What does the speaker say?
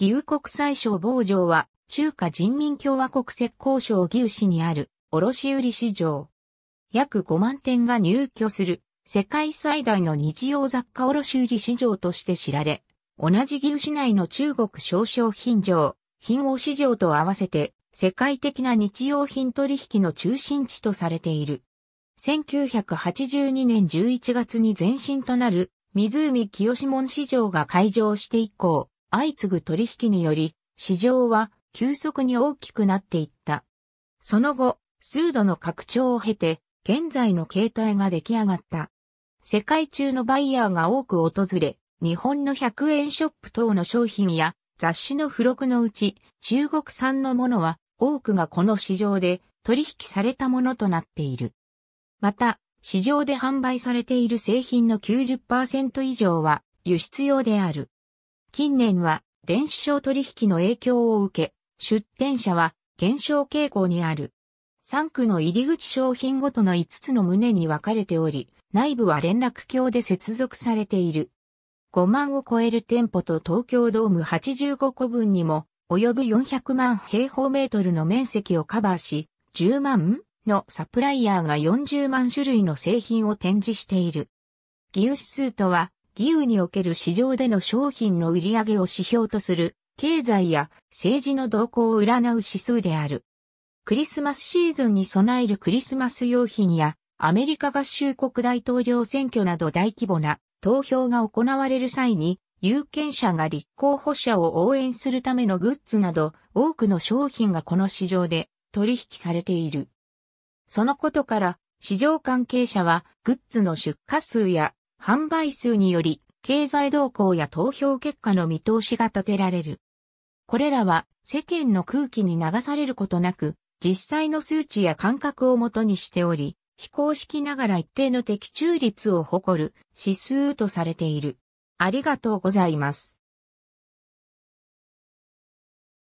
義勇国際省防城は、中華人民共和国石膏省義勇市にある、卸売市場。約5万店が入居する、世界最大の日用雑貨卸売市場として知られ、同じ義勇市内の中国商商品場、品王市場と合わせて、世界的な日用品取引の中心地とされている。1982年11月に前身となる、湖清門市場が開場して以降、相次ぐ取引により、市場は急速に大きくなっていった。その後、数度の拡張を経て、現在の形態が出来上がった。世界中のバイヤーが多く訪れ、日本の100円ショップ等の商品や雑誌の付録のうち、中国産のものは多くがこの市場で取引されたものとなっている。また、市場で販売されている製品の90%以上は輸出用である。近年は電子商取引の影響を受け、出店者は減少傾向にある。3区の入り口商品ごとの5つの棟に分かれており、内部は連絡橋で接続されている。5万を超える店舗と東京ドーム85個分にも、及ぶ400万平方メートルの面積をカバーし、10万のサプライヤーが40万種類の製品を展示している。ギウ指数とは、義烏における市場での商品の売り上げを指標とする、経済や政治の動向を占う指数である。クリスマスシーズンに備えるクリスマス用品や、アメリカ合衆国大統領選挙など大規模な投票が行われる際に、有権者が立候補者を応援するためのグッズなど多くの商品がこの市場で取引されている。そのことから市場関係者はグッズの出荷数や販売数により、経済動向や投票結果の見通しが立てられる。これらは世間の空気に流されることなく、実際の数値や感覚をもとにしており、非公式ながら一定の的中率を誇る指数とされている。ありがとうございます。